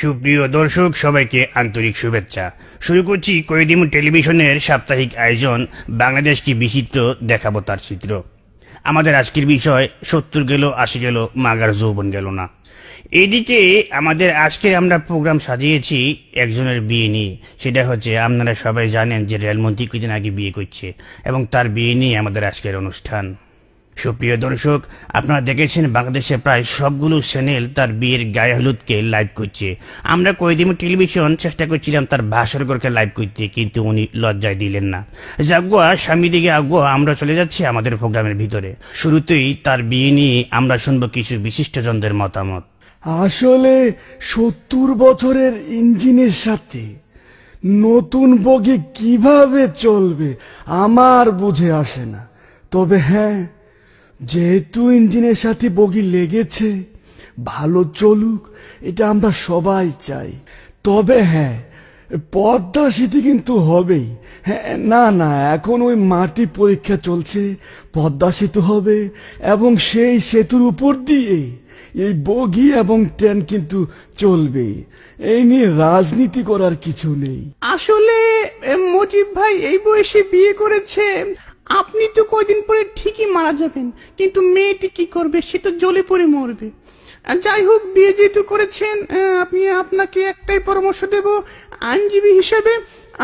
সুপ্রিয় দর্শক সবাইকে আন্তরিক শুভেচ্ছা শুরু করছি কয়েদিম টেলিভিশনের সাপ্তাহিক আয়োজন বাংলাদেশ কি বিচিত্র দেখাবো তার চিত্র আমাদের আজকের বিষয় সত্তর গেল আশি গেল মাগার যৌবন গেল না এদিকে আমাদের আজকে আমরা প্রোগ্রাম সাজিয়েছি একজনের বিয়ে নিয়ে সেটা হচ্ছে আপনারা সবাই জানেন যে রেলমন্ত্রী কিছুদিন আগে বিয়ে করছে এবং তার বিয়ে নিয়ে আমাদের আজকের অনুষ্ঠান সুপ্রিয় দর্শক আপনারা দেখেছেন বাংলাদেশে প্রায় সবগুলো চ্যানেল তার বিয়ের গায়ে হলুদকে লাইভ করছে আমরা কয়েকদিন টেলিভিশন চেষ্টা করছিলাম তার ভাষরগরকে লাইভ করতে কিন্তু উনি লজ্জায় দিলেন না জাগুয়া স্বামী দিকে আগুয়া আমরা চলে যাচ্ছি আমাদের প্রোগ্রামের ভিতরে শুরুতেই তার বিয়ে নিয়ে আমরা শুনব কিছু বিশিষ্টজনদের মতামত আসলে সত্তর বছরের ইঞ্জিনের সাথে নতুন বগি কিভাবে চলবে আমার বুঝে আসে না তবে হ্যাঁ যেহেতু ইঞ্জিনের সাথে বগি লেগেছে ভালো চলুক এটা আমরা সবাই চাই তবে হ্যাঁ পদ্মা সেটি কিন্তু হবেই হ্যাঁ না না এখন ওই মাটি পরীক্ষা চলছে পদ্মা সেতু হবে এবং সেই সেতুর উপর দিয়ে এই বগি এবং ট্রেন কিন্তু চলবে এই নিয়ে রাজনীতি করার কিছু নেই আসলে মজিব ভাই এই বয়সে বিয়ে করেছে আপনি তো কয়দিন পরে ঠিকই মারা যাবেন কিন্তু মেয়েটি কি করবে সে তো জলে পড়ে মরবে যাই হোক বিয়ে যেহেতু করেছেন আপনি আপনাকে একটাই পরামর্শ দেব আইনজীবী হিসেবে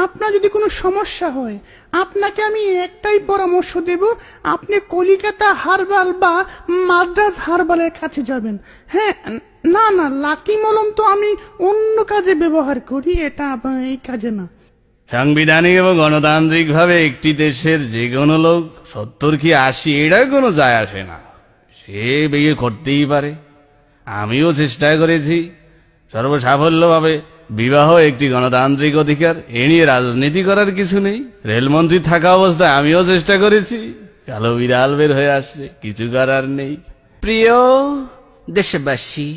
আপনার যদি কোনো সমস্যা হয় আপনাকে আমি একটাই পরামর্শ দেব আপনি কলিকাতা হারবাল বা মাদ্রাজ হারবালের কাছে যাবেন হ্যাঁ না না লাকি মলম তো আমি অন্য কাজে ব্যবহার করি এটা এই কাজে না সাংবিধানিক এবং গণতান্ত্রিকভাবে একটি দেশের যে কোনো লোক সত্তর কি আশি এটা কোনো যায় আসে না সে বিয়ে করতেই পারে আমিও চেষ্টা করেছি সর্বসাফল্যভাবে বিবাহ একটি গণতান্ত্রিক অধিকার এ নিয়ে রাজনীতি করার কিছু নেই রেলমন্ত্রী থাকা অবস্থায় আমিও চেষ্টা করেছি কালো বিড়াল বের হয়ে আসছে কিছু করার নেই প্রিয় দেশবাসী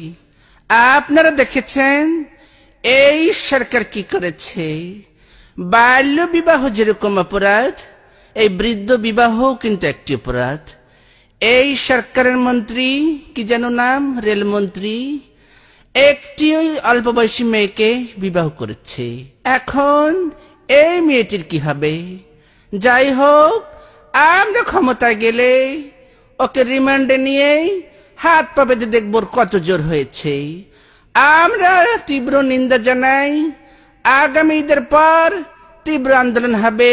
আপনারা দেখেছেন এই সরকার কি করেছে বাল্য বিবাহ যেরকম অপরাধ এই বৃদ্ধ বিবাহ কিন্তু একটি অপরাধ এই সরকারের মন্ত্রী কি যেন নাম রেলমন্ত্রী একটি ওই অল্প বয়সী মেয়েকে বিবাহ করেছে এখন এই মেয়েটির কি হবে যাই হোক আমরা ক্ষমতায় গেলে ওকে রিমান্ডে নিয়ে হাত পা বেঁধে দেখব কত জোর হয়েছে আমরা তীব্র নিন্দা জানাই আগামী ঈদের পর তীব্র আন্দোলন হবে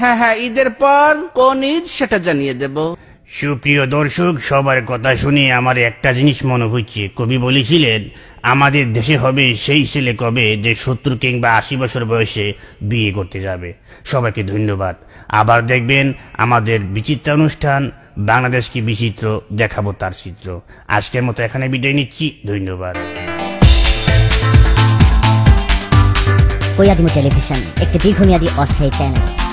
হ্যাঁ হ্যাঁ ঈদের পর কোন ঈদ সেটা জানিয়ে দেব সুপ্রিয় দর্শক সবার কথা শুনে আমার একটা জিনিস মনে হচ্ছে কবি বলেছিলেন আমাদের দেশে হবে সেই ছেলে কবে যে সত্তর কিংবা আশি বছর বয়সে বিয়ে করতে যাবে সবাইকে ধন্যবাদ আবার দেখবেন আমাদের বিচিত্রানুষ্ঠান বাংলাদেশকে বিচিত্র দেখাবো তার চিত্র আজকের মতো এখানে বিদায় নিচ্ছি ধন্যবাদ কৈয়াদিমু টেলিভিশন একটি দীর্ঘমেয়াদী অস্থায়ী চ্যানেল